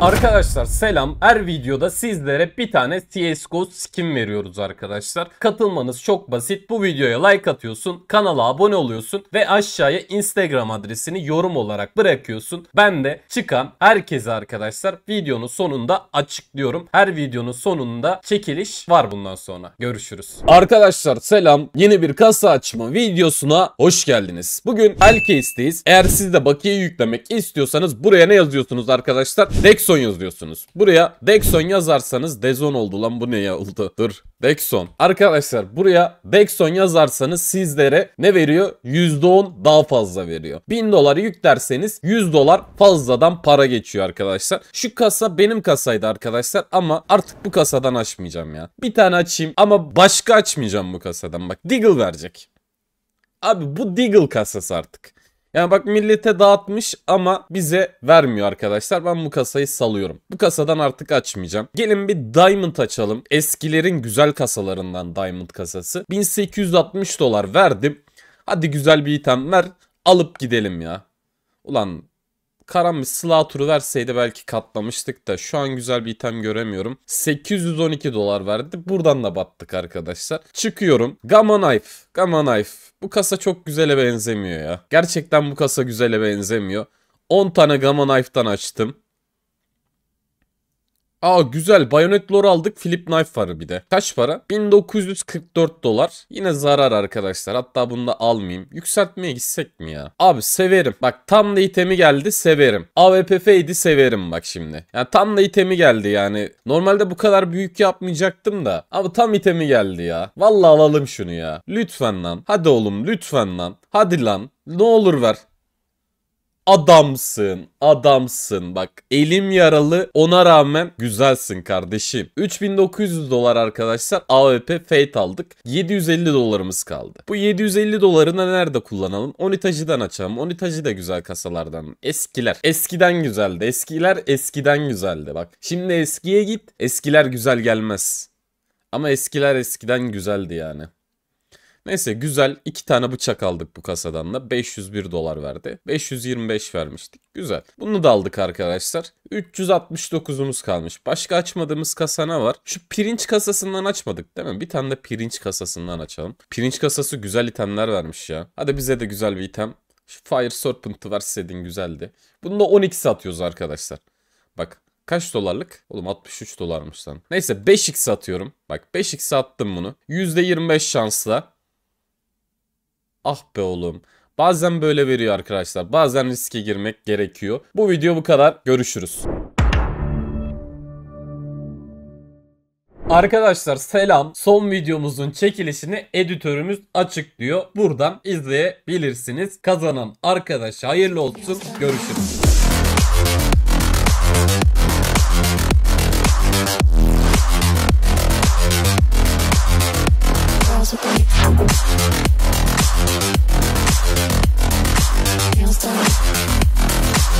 Arkadaşlar selam. Her videoda sizlere bir tane CSGO skin veriyoruz arkadaşlar. Katılmanız çok basit. Bu videoya like atıyorsun, kanala abone oluyorsun ve aşağıya Instagram adresini yorum olarak bırakıyorsun. Ben de çıkan herkese arkadaşlar videonun sonunda açıklıyorum. Her videonun sonunda çekiliş var bundan sonra. Görüşürüz. Arkadaşlar selam. Yeni bir kasa açma videosuna hoş geldiniz. Bugün Elcase'deyiz. Eğer siz de bakiye yüklemek istiyorsanız buraya ne yazıyorsunuz arkadaşlar? Dex Dexon yazıyorsunuz. Buraya Dexon yazarsanız Dezon oldu lan bu ne ya oldu? Dur. Dexon. Arkadaşlar buraya Dexon yazarsanız sizlere ne veriyor? %10 daha fazla veriyor. 1000 dolar yüklerseniz 100 dolar fazladan para geçiyor arkadaşlar. Şu kasa benim kasaydı arkadaşlar ama artık bu kasadan açmayacağım ya. Bir tane açayım ama başka açmayacağım bu kasadan bak. Deagle verecek. Abi bu Deagle kasası artık. Yani bak millete dağıtmış ama bize vermiyor arkadaşlar. Ben bu kasayı salıyorum. Bu kasadan artık açmayacağım. Gelin bir Diamond açalım. Eskilerin güzel kasalarından Diamond kasası. 1860 dolar verdim. Hadi güzel bir item ver. Alıp gidelim ya. Ulan Karan bir silah turu verseydi belki katlamıştık da şu an güzel bir item göremiyorum. 812 dolar verdi. Buradan da battık arkadaşlar. Çıkıyorum. Gamma Knife. Gamma Knife. Bu kasa çok güzele benzemiyor ya. Gerçekten bu kasa güzele benzemiyor. 10 tane Gamma Knife'dan açtım. Aa güzel bayonet lore aldık flip knife var bir de. Kaç para? 1944 dolar. Yine zarar arkadaşlar. Hatta bunu da almayayım. Yükseltmeye gitsek mi ya? Abi severim. Bak tam da itemi geldi severim. AWPF'ydi severim bak şimdi. Yani tam da itemi geldi yani. Normalde bu kadar büyük yapmayacaktım da. Abi tam itemi geldi ya. Vallahi alalım şunu ya. Lütfen lan. Hadi oğlum lütfen lan. Hadi lan. Ne olur ver adamsın. Adamsın. Bak elim yaralı ona rağmen güzelsin kardeşim. 3900 dolar arkadaşlar AWP Fate aldık. 750 dolarımız kaldı. Bu 750 dolarını nerede kullanalım? Onitacı'dan açalım. Onitacı da güzel kasalardan. Eskiler. Eskiden güzeldi. Eskiler eskiden güzeldi. Bak şimdi eskiye git. Eskiler güzel gelmez. Ama eskiler eskiden güzeldi yani. Neyse güzel iki tane bıçak aldık bu kasadan da 501 dolar verdi. 525 vermiştik. Güzel. Bunu da aldık arkadaşlar. 369'umuz kalmış. Başka açmadığımız kasa ne var? Şu pirinç kasasından açmadık değil mi? Bir tane de pirinç kasasından açalım. Pirinç kasası güzel itemler vermiş ya. Hadi bize de güzel bir item. Şu Fire Serpent'ı verseydin güzeldi. Bunu da 12 satıyoruz arkadaşlar. Bak Kaç dolarlık? Oğlum 63 dolarmış lan. Neyse 5x atıyorum. Bak 5x attım bunu. %25 şansla Ah be oğlum. Bazen böyle veriyor arkadaşlar. Bazen riske girmek gerekiyor. Bu video bu kadar. Görüşürüz. Arkadaşlar selam. Son videomuzun çekilişini editörümüz açıklıyor. Buradan izleyebilirsiniz. Kazanan arkadaş hayırlı olsun. Görüşürüz. Can't stop.